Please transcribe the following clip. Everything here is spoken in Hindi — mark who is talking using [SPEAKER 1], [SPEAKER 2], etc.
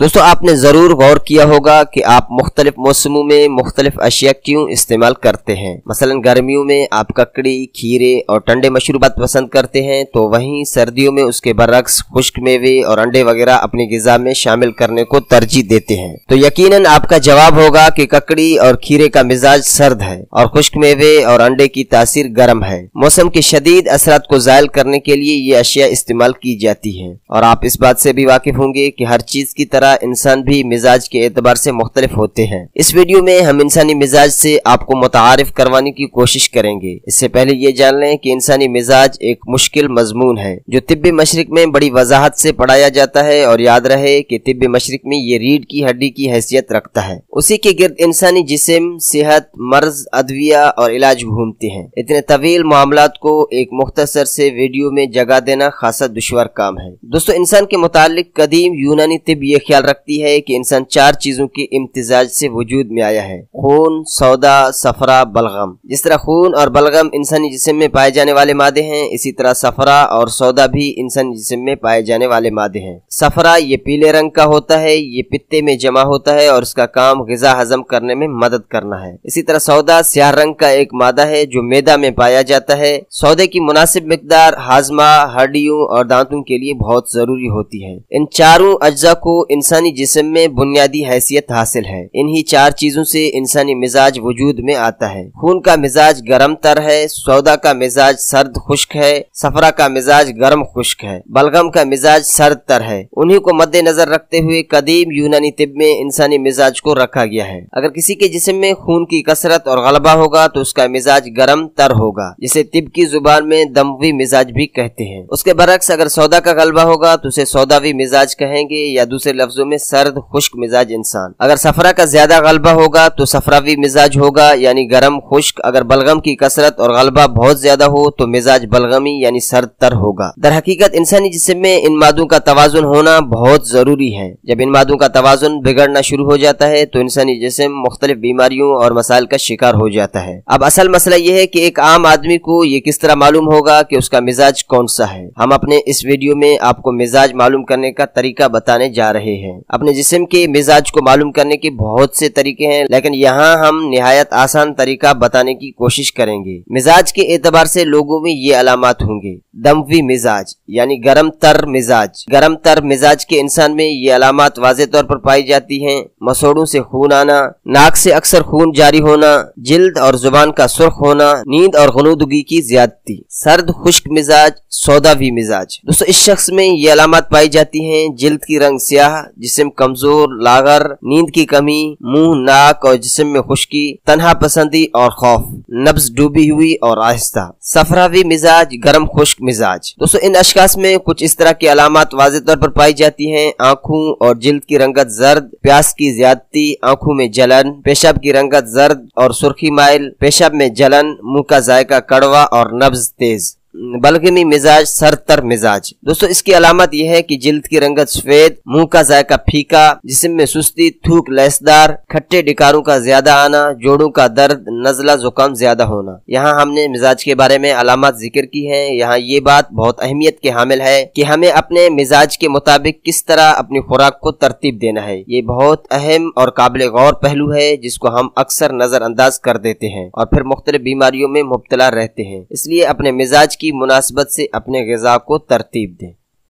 [SPEAKER 1] दोस्तों आपने ज़रूर गौर किया होगा कि आप मुख्तलिफ मौसमों में मुख्तलिफ अशिया क्यों इस्तेमाल करते हैं मसलन गर्मियों में आप ककड़ी खीरे और ठंडे मशरूबात पसंद करते हैं तो वहीं सर्दियों में उसके बरक्स खुश्क मेवे और अंडे वगैरह अपनी गजा में शामिल करने को तरजीह देते हैं तो यकीनन आपका जवाब होगा कि ककड़ी और खीरे का मिजाज सर्द है और खुश्क मेवे और अंडे की तासीर गर्म है मौसम के शदीद असरा को जायल करने के लिए ये अशिया इस्तेमाल की जाती है और आप इस बात से भी वाकिफ होंगे की हर चीज की तरह इंसान भी मिजाज के एतबार से मुख्तलिफ होते हैं इस वीडियो में हम इंसानी मिजाज से आपको मुतारफ करवाने की कोशिश करेंगे इससे पहले ये जान लें कि इंसानी मिजाज एक मुश्किल मजमून है जो तिब्ब मशरक में बड़ी वजाहत से पढ़ाया जाता है और याद रहे कि तिब्ब मशरक में ये रीढ़ की हड्डी की हैसियत रखता है उसी के गिर्द इंसानी जिसम सेहत मर्ज अद्विया और इलाज घूमते हैं इतने तवील मामला को एक मुख्तसर से वीडियो में जगह देना खासा दुशवार काम है दोस्तों इंसान के मुतालिक कदीम यूनानी तिब यह ख्याल रखती है कि इंसान चार चीजों के इम्तजाज से वजूद में आया है खून सौदा सफरा बलगम जिस तरह खून और बलगम इंसानी जिसम में पाए जाने वाले मादे हैं इसी तरह सफरा और सौदा भी इंसानी जिसम में पाए जाने वाले मादे हैं सफरा ये पीले रंग का होता है ये पित्ते में जमा होता है और इसका काम गजा हजम करने में मदद करना है इसी तरह सौदा स्याह रंग का एक मादा है जो मैदा में पाया जाता है सौदे की मुनासिब मकदार हाजमा हड्डियों और दांतों के लिए बहुत जरूरी होती है इन चारों अज्जा को इंसानी जिसम में बुनियादी हैसियत हासिल है इन्हीं चार चीजों से इंसानी मिजाज वजूद में आता है खून का मिजाज गर्म तर है सौदा का मिजाज सर्द खुश्क है सफरा का मिजाज गर्म खुश्क है बलगम का मिजाज सर्द तर है उन्हीं को मद्देनजर रखते हुए कदीम यूनानी तिब में इंसानी मिजाज को रखा गया है अगर किसी के जिसम में खून की कसरत और गलबा होगा तो उसका मिजाज गर्म तर होगा जिसे तिब की जुबान में दमवी मिजाज भी कहते हैं उसके बरक्स अगर सौदा का गलबा होगा तो उसे सौदावी मिजाज कहेंगे या दूसरे लफ्जों में सर्द खुश्क मिजाज इंसान अगर सफरा का ज्यादा गलबा होगा तो सफरावी मिजाज होगा यानी गर्म खुश्क अगर बलगम की कसरत और गलबा बहुत ज्यादा हो तो मिजाज बलगमी यानी सर्द तर होगा दर हकीकत इंसानी जिसम में इन मादों का तोज़ुन होना बहुत जरूरी है जब इन मादों का तोज़ुन बिगड़ना शुरू हो जाता है तो इंसानी जिसम मुख्तलिफ बीमारियों और मसाइल का शिकार हो जाता है अब असल मसला यह है की एक आम आदमी को ये किस तरह मालूम होगा की उसका मिजाज कौन सा है हम अपने इस वीडियो में आपको मिजाज मालूम करने का तरीका बताने जा रहे रहे हैं अपने जिस्म के मिजाज को मालूम करने के बहुत से तरीके हैं लेकिन यहाँ हम नहायत आसान तरीका बताने की कोशिश करेंगे मिजाज के एतबार से लोगों में ये अलामत होंगे दमवी मिजाज यानी गर्म तर मिजाज गर्म तर मिजाज के इंसान में ये अलामत वाजे तौर पर पाई जाती है मसोड़ों से खून आना नाक से अक्सर खून जारी होना जिल्द और जुबान का सुर्ख होना नींद और गनुदगी की ज्यादती सर्द खुश्क मिजाज सौदावी मिजाज दोस्तों इस शख्स में ये अलामत पाई जाती है जिल्द की रंग स्याह जिसम कमजोर लागर नींद की कमी मुंह नाक और जिसम में खुश्की तनहा पसंदी और खौफ नब्ज डूबी हुई और आहिस्ता सफरावी मिजाज गर्म खुश्क मिजाज दोस्तों इन अशकास में कुछ इस तरह की अलामत वाज तौर पर पाई जाती है आँखों और जिल्द की रंगत जर्द प्यास की ज्यादती आँखों में जलन पेशाब की रंगत जर्द और सुर्खी माइल पेशाब में जलन मुंह का जायका कड़वा और नब्ज तेज बलगमी मिजाज सर तर मिजाज दोस्तों इसकी अलामत यह है कि जिल्द की रंगत सफेद मुंह का जायका फीका जिसम में सुस्ती थूक लहसदार खट्टे डिकारों का ज्यादा आना जोड़ों का दर्द नजला जुकाम ज्यादा होना यहाँ हमने मिजाज के बारे में अलामत जिक्र की है यहाँ ये बात बहुत अहमियत के हामिल है की हमें अपने मिजाज के मुताबिक किस तरह अपनी खुराक को तरतीब देना है ये बहुत अहम और काबिल गौर पहलू है जिसको हम अक्सर नजरअंदाज कर देते हैं और फिर मुख्तलिफ बीमारियों में मुबतला रहते हैं इसलिए अपने मिजाज की मुनासबत से अपने गज़ा को तरतीब दें